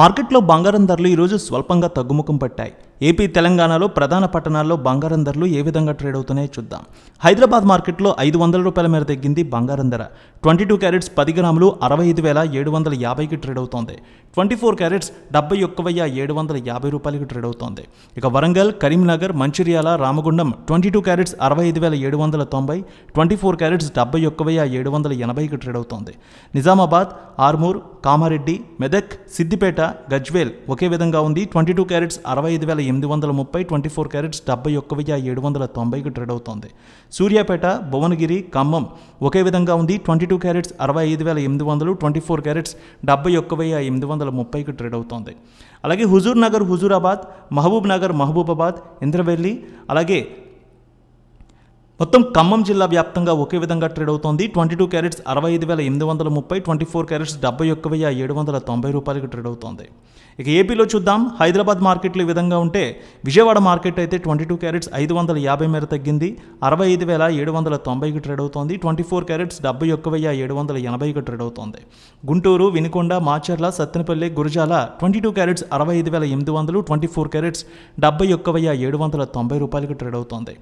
మార్కెట్లో బంగారం ధరలు ఈరోజు స్వల్పంగా తగ్గుముఖం పట్టాయి ఏపీ తెలంగాణలో ప్రధాన పట్టణాల్లో బంగారం ధరలు ఏ విధంగా ట్రేడ్ అవుతున్నాయో చూద్దాం హైదరాబాద్ మార్కెట్లో ఐదు వందల రూపాయల మేర తగ్గింది బంగారం ధర ట్వంటీ టూ క్యారెట్స్ పది గ్రాములు అరవై ఐదు వేల ఏడు వందల యాభైకి ట్రేడ్ అవుతోంది ట్వంటీ ఫోర్ క్యారెట్స్ డెబ్బై ఒక్క వెయ్యి ఏడు వందల యాభై రూపాయలకి ట్రేడ్ అవుతోంది ఇక Warangal Karimnagar Mancherial Ramagundam twenty two carats అరవై ఐదు వేల ఏడు వందల తొంభై ట్వంటీ ఫోర్ క్యారెట్స్ డెబ్బై ఒక్క వెయ్యి ఏడు వందల ఎనభైకి ట్రేడ్ అవుతోంది నిజామాబాద్ ఆర్మూర్ కామారెడ్డి మెదక్ సిద్దిపేట గజ్వేల్ ఒకే విధంగా ఉంది ట్వంటీ టూ క్యారెట్స్ అరవై ఐదు వేల ఎనిమిది వందల ముప్పై ట్వంటీ ఫోర్ క్యారెట్స్ డెబ్బై ఒక్క వెయ్యి ఏడు వందల తొంభైకి ట్రేడ్ అవుతోంది సూర్యాపేట భువనగిరి ఖమ్మం ఒకే విధంగా ఉంది ట్వంటీ టూ క్యారెట్స్ అరవై ఐదు వేల ఎనిమిది వందలు ట్వంటీ ఫోర్ క్యారెట్స్ డెబ్బై ఒక్క వెయ్యి ఎనిమిది వందల ముప్పైకి ట్రేడ్ అవుతోంది అలాగే హుజూర్ నగర్ హుజూరాబాద్ మహబూబ్ నగర్ మహబూబాబాద్ ఇంద్రవెల్లి అలాగే మొత్తం ఖమ్మం జిల్లా వ్యాప్తంగా ఒకే విధంగా ట్రేడ్ అవుతోంది ట్వంటీ టూ క్యారెట్స్ అరవై ఐదు వేల ఎనిమిది వందల ముప్పై ట్వంటీ ఫోర్ క్యారెట్స్ డెబ్బై ఒక్క వెయ్యి ఏడు వందల తొంభై రూపాయలకు ట్రేడ్ అవుతోంది ఇక ఏపీలో చూద్దాం హైదరాబాద్ మార్కెట్లు ఈ విధంగా ఉంటే విజయవాడ మార్కెట్ అయితే ట్వంటీ టూ క్యారెట్స్ ఐదు వందల యాభై మేర తగ్గింది అరవై ఐదు వేల ఏడు వందల తొంభైకి ట్రేడ్ అవుతోంది ట్వంటీ ఫోర్ క్యారెట్స్ డెబ్బై ఒక్క వెయ్యి ఏడు వందల ఎనభైకి ట్రేడ్ అవుతోంది Guntur Vinukonda Macherla Sattenapalli Gurazala twenty two carats అరవై ఐదు వేల ఎనిమిది వందలు ట్వంటీ ఫోర్ క్యారెట్స్ డెబ్బై ఒక్క వెయ్యి ఏడు వందల తొంభై రూపాయలకు ట్రేడ్ అవుతోంది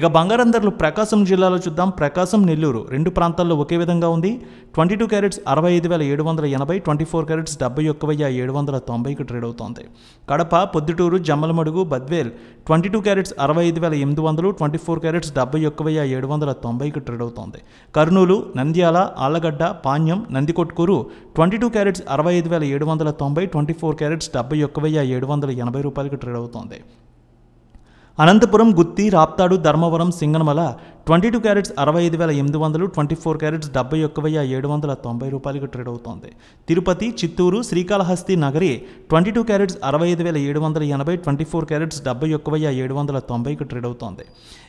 ఇక బంగారం ధరలు ప్రకాశం జిల్లాలో చూద్దాం ప్రకాశం నెల్లూరు రెండు ప్రాంతాల్లో ఒకే విధంగా ఉంది ట్వంటీ టూ క్యారెట్స్ అరవై ఐదు వేల ఏడు వందల ఎనభై ట్వంటీ ఫోర్ క్యారెట్స్ డెబ్బై ఒక్క వెయ్యి ఏడు వందల తొంభైకి ట్రేడ్ అవుతోంది Kadapa Proddatur Jammalamadugu Badvel twenty two carats అరవై ఐదు వేల ఎనిమిది వందలు ట్వంటీ ఫోర్ క్యారెట్స్ డెబ్బై ఒక్క వెయ్యి ఏడు వందల తొంభైకి ట్రేడ్ అవుతోంది Kurnool Nandyal Allagadda Panyam Nandikotkur twenty two carats అరవై ఐదు వేల ఏడు వందల తొంభై ట్వంటీ ఫోర్ క్యారెట్స్ డెబ్బై ఒక్క వెయ్యి ఏడు వందల ఎనభై రూపాయలకి ట్రేడ్ అవుతోంది Anantapuram Gooty Raptadu Dharmavaram Singanamala twenty two carats అరవై ఐదు వేల ఎనిమిది వందలు ట్వంటీ ఫోర్ క్యారెట్స్ డెబ్బై ఒక్క వెయ్యి ఏడు వందల తొంభై రూపాయలకు ట్రేడ్ అవుతోంది Tirupati Chittoor Srikalahasti Nagari twenty two carats అరవై ఐదు వేల ఏడు వందల ఎనభై ట్వంటీ ఫోర్ క్యారెట్స్ డెబ్బై ఒక్క వెయ్యి ఏడు వందల తొంభైకి ట్రేడ్ అవుతోంది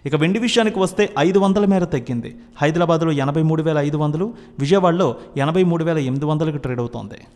ఇక వెండి విషయానికి వస్తే ఐదు వందల మేర తగ్గింది హైదరాబాద్లో ఎనభై మూడు వేల ఐదు వందలు విజయవాడలో ఎనభై మూడు వేల ఎనిమిది వందలకు ట్రేడ్ అవుతోంది